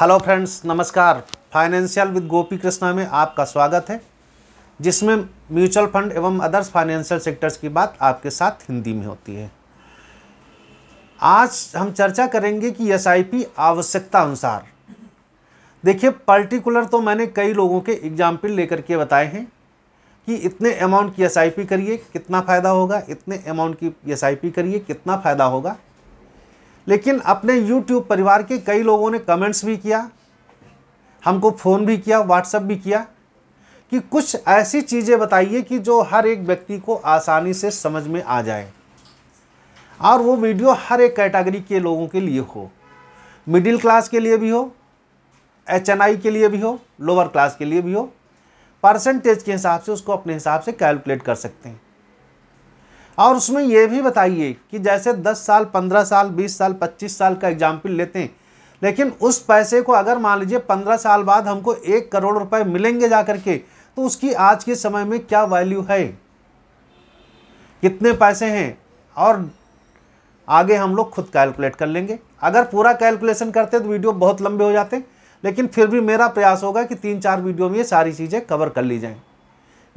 hello friends नमस्कार financial with Gopi Krishna में आपका स्वागत है जिसमें म्यूचुअल फंड एवं अदर्स फाइनेंशियल सेक्टर्स की बात आपके साथ हिंदी में होती है आज हम चर्चा करेंगे कि एस आवश्यकता अनुसार देखिए पर्टिकुलर तो मैंने कई लोगों के एग्जाम्पल लेकर के बताए हैं कि इतने अमाउंट की एस करिए कितना फ़ायदा होगा इतने अमाउंट की एस करिए कितना फ़ायदा होगा लेकिन अपने यूट्यूब परिवार के कई लोगों ने कमेंट्स भी किया हमको फ़ोन भी किया व्हाट्सअप भी किया कि कुछ ऐसी चीज़ें बताइए कि जो हर एक व्यक्ति को आसानी से समझ में आ जाए और वो वीडियो हर एक कैटेगरी के लोगों के लिए हो मिडिल क्लास के लिए भी हो एच के लिए भी हो लोअर क्लास के लिए भी हो परसेंटेज के हिसाब से उसको अपने हिसाब से कैलकुलेट कर सकते हैं और उसमें यह भी बताइए कि जैसे 10 साल 15 साल 20 साल 25 साल का एग्जाम्पल लेते हैं लेकिन उस पैसे को अगर मान लीजिए 15 साल बाद हमको एक करोड़ रुपए मिलेंगे जा कर के तो उसकी आज के समय में क्या वैल्यू है कितने पैसे हैं और आगे हम लोग खुद कैलकुलेट कर लेंगे अगर पूरा कैलकुलेशन करते तो वीडियो बहुत लंबे हो जाते लेकिन फिर भी मेरा प्रयास होगा कि तीन चार वीडियो में ये सारी चीज़ें कवर कर ली जाएँ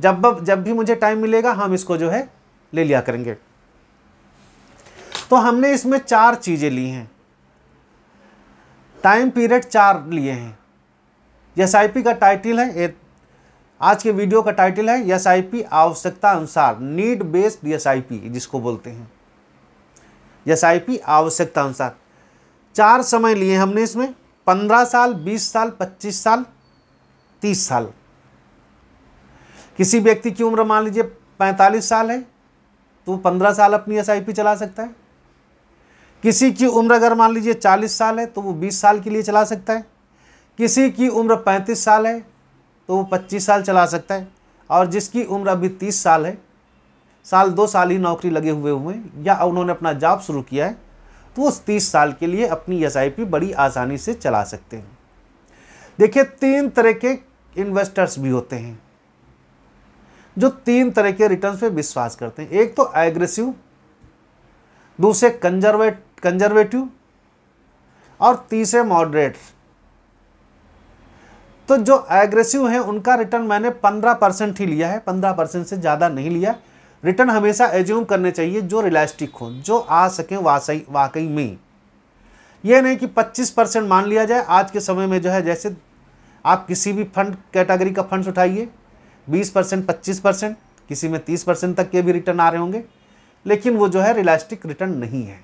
जब जब भी मुझे टाइम मिलेगा हम इसको जो है ले लिया करेंगे तो हमने इसमें चार चीज़ें ली हैं टाइम पीरियड चार लिए हैं एस का टाइटल है ए, आज के वीडियो का टाइटल है एस आवश्यकता अनुसार नीड बेस्ड एस जिसको बोलते हैं एस आवश्यकता अनुसार चार समय लिए हमने इसमें पंद्रह साल बीस साल पच्चीस साल तीस साल किसी व्यक्ति की उम्र मान लीजिए पैंतालीस साल है तो पंद्रह साल अपनी एस चला सकता है किसी की उम्र अगर मान लीजिए चालीस साल है तो वो बीस साल के लिए चला सकता है किसी की उम्र पैंतीस साल है तो वो पच्चीस साल चला सकता है और जिसकी उम्र अभी तीस साल है साल दो साल ही नौकरी लगे हुए हुए या उन्होंने अपना जॉब शुरू किया है तो उस तीस साल के लिए अपनी एस बड़ी आसानी से चला सकते हैं देखिए तीन तरह के इन्वेस्टर्स भी होते हैं जो तीन तरह के रिटर्न पे विश्वास करते हैं एक तो एग्रेसिव दूसरे कंजर्वेट कंजर्वेटिव और तीसरे मॉडरेट तो जो एग्रेसिव है उनका रिटर्न मैंने पंद्रह परसेंट ही लिया है पंद्रह परसेंट से ज़्यादा नहीं लिया रिटर्न हमेशा एज्यूम करने चाहिए जो रिलास्टिक हो जो आ सके वाकई वाकई में यह नहीं कि 25 परसेंट मान लिया जाए आज के समय में जो है जैसे आप किसी भी फंड कैटेगरी का फंड्स उठाइए बीस परसेंट पच्चीस परसेंट किसी में तीस परसेंट तक के भी रिटर्न आ रहे होंगे लेकिन वो जो है रिलास्टिक रिटर्न नहीं है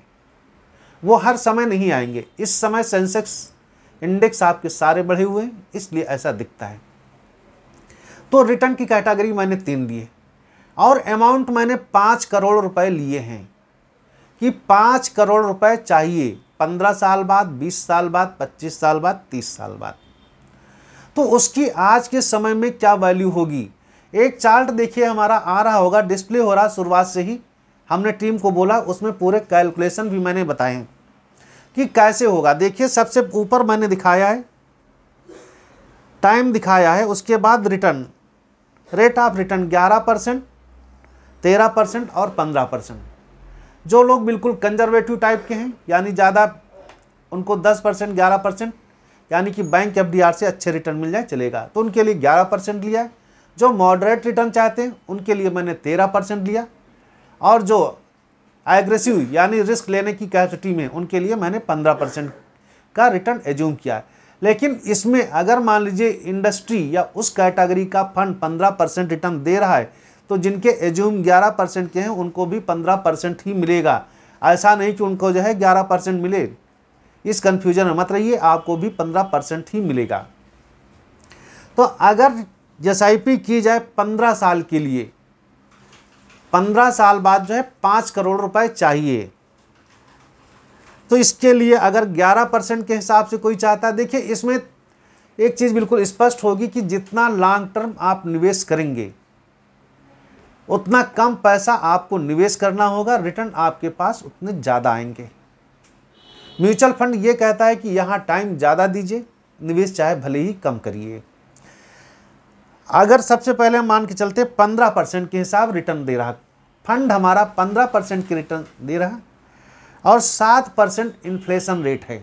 वो हर समय नहीं आएंगे इस समय सेंसेक्स इंडेक्स आपके सारे बढ़े हुए हैं इसलिए ऐसा दिखता है तो रिटर्न की कैटेगरी मैंने तीन लिए और अमाउंट मैंने पाँच करोड़ रुपए लिए हैं कि पाँच करोड़ रुपए चाहिए पंद्रह साल बाद बीस साल बाद पच्चीस साल बाद तीस साल बाद तो उसकी आज के समय में क्या वैल्यू होगी एक चार्ट देखिए हमारा आ रहा होगा डिस्प्ले हो रहा शुरुआत से ही हमने टीम को बोला उसमें पूरे कैलकुलेशन भी मैंने बताए हैं कि कैसे होगा देखिए सबसे ऊपर मैंने दिखाया है टाइम दिखाया है उसके बाद रिटर्न रेट ऑफ रिटर्न ग्यारह परसेंट तेरह परसेंट और पंद्रह परसेंट जो लोग बिल्कुल कंजर्वेटिव टाइप के हैं यानी ज़्यादा उनको दस परसेंट ग्यारह परसेंट यानी कि बैंक एफ से अच्छे रिटर्न मिल जाए चलेगा तो उनके लिए ग्यारह परसेंट लिया है जो मॉडरेट रिटर्न चाहते हैं उनके लिए मैंने तेरह परसेंट लिया और जो एग्रेसिव यानी रिस्क लेने की कैपेसिटी में उनके लिए मैंने पंद्रह परसेंट का रिटर्न एज्यूम किया है लेकिन इसमें अगर मान लीजिए इंडस्ट्री या उस कैटेगरी का फंड पंद्रह परसेंट रिटर्न दे रहा है तो जिनके एज्यूम ग्यारह परसेंट के हैं उनको भी पंद्रह परसेंट ही मिलेगा ऐसा नहीं कि उनको जो है ग्यारह परसेंट मिले इस कन्फ्यूजन में मत रहिए आपको भी पंद्रह परसेंट ही मिलेगा तो अगर एस की जाए पंद्रह साल के लिए पंद्रह साल बाद जो है पाँच करोड़ रुपए चाहिए तो इसके लिए अगर ग्यारह परसेंट के हिसाब से कोई चाहता है देखिए इसमें एक चीज़ बिल्कुल स्पष्ट होगी कि जितना लॉन्ग टर्म आप निवेश करेंगे उतना कम पैसा आपको निवेश करना होगा रिटर्न आपके पास उतने ज़्यादा आएंगे म्यूचुअल फंड ये कहता है कि यहाँ टाइम ज़्यादा दीजिए निवेश चाहे भले ही कम करिए अगर सबसे पहले मान के चलते पंद्रह परसेंट के हिसाब रिटर्न दे रहा फंड हमारा पंद्रह परसेंट की रिटर्न दे रहा और सात परसेंट इन्फ्लेशन रेट है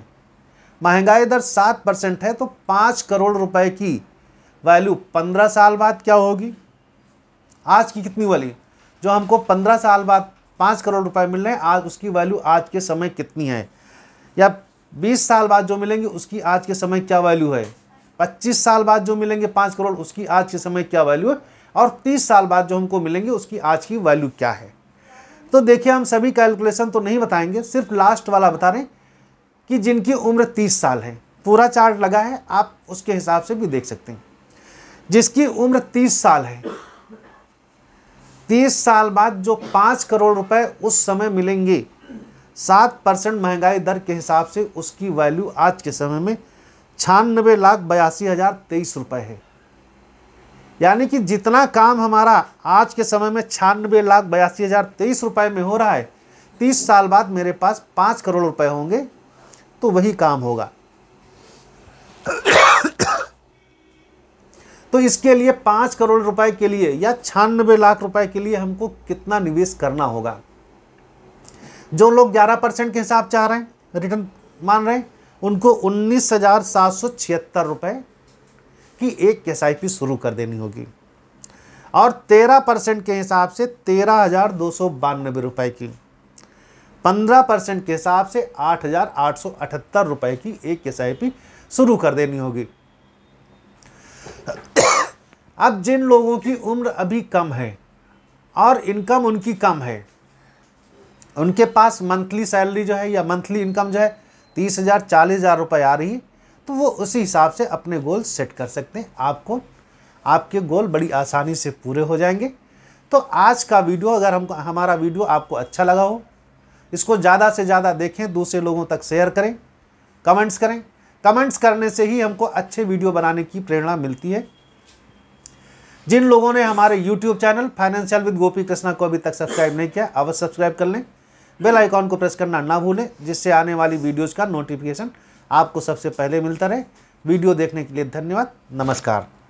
महंगाई दर सात परसेंट है तो पाँच करोड़ रुपए की वैल्यू पंद्रह साल बाद क्या होगी आज की कितनी वाली जो हमको पंद्रह साल बाद पाँच करोड़ रुपए मिल रहे हैं आज उसकी वैल्यू आज के समय कितनी है या बीस साल बाद जो मिलेंगी उसकी आज के समय क्या वैल्यू है पच्चीस साल बाद जो मिलेंगे पाँच करोड़ उसकी आज के समय क्या वैल्यू है और तीस साल बाद जो हमको मिलेंगे उसकी आज की वैल्यू क्या है तो देखिए हम सभी कैलकुलेशन तो नहीं बताएंगे सिर्फ लास्ट वाला बता रहे कि जिनकी उम्र तीस साल है पूरा चार्ट लगा है आप उसके हिसाब से भी देख सकते हैं जिसकी उम्र तीस साल है तीस साल बाद जो पाँच करोड़ रुपए उस समय मिलेंगे सात परसेंट महंगाई दर के हिसाब से उसकी वैल्यू आज के समय में छियानबे लाख बयासी हज़ार तेईस रुपये है यानी कि जितना काम हमारा आज के समय में छियानबे लाख बयासी हज़ार तेईस रुपये में हो रहा है तीस साल बाद मेरे पास पाँच करोड़ रुपए होंगे तो वही काम होगा तो इसके लिए पाँच करोड़ रुपए के लिए या छियानबे लाख रुपए के लिए हमको कितना निवेश करना होगा जो लोग ग्यारह परसेंट के हिसाब चाह रहे हैं रिटर्न मान रहे हैं उनको उन्नीस हज़ार सात सौ छिहत्तर रुपए की एक एस आई पी शुरू कर देनी होगी और तेरह परसेंट के हिसाब से तेरह हज़ार दो सौ बानबे रुपए की पंद्रह परसेंट के हिसाब से आठ हज़ार आठ सौ अठहत्तर रुपए की एक एस आई पी शुरू कर देनी होगी अब जिन लोगों की उम्र अभी कम है और इनकम उनकी कम है उनके पास मंथली सैलरी जो है या मंथली इनकम जो है तीस हज़ार चालीस हज़ार रुपये आ रही है तो वो उसी हिसाब से अपने गोल सेट कर सकते हैं आपको आपके गोल बड़ी आसानी से पूरे हो जाएंगे तो आज का वीडियो अगर हमको हमारा वीडियो आपको अच्छा लगा हो इसको ज़्यादा से ज़्यादा देखें दूसरे लोगों तक शेयर करें कमेंट्स करें कमेंट्स करने से ही हमको अच्छे वीडियो बनाने की प्रेरणा मिलती है जिन लोगों ने हमारे YouTube channel financial with Gopi Krishna को अभी तक सब्सक्राइब नहीं किया अवश्य सब्सक्राइब कर लें बेल आइकॉन को प्रेस करना ना भूलें जिससे आने वाली वीडियोज़ का नोटिफिकेशन आपको सबसे पहले मिलता रहे वीडियो देखने के लिए धन्यवाद नमस्कार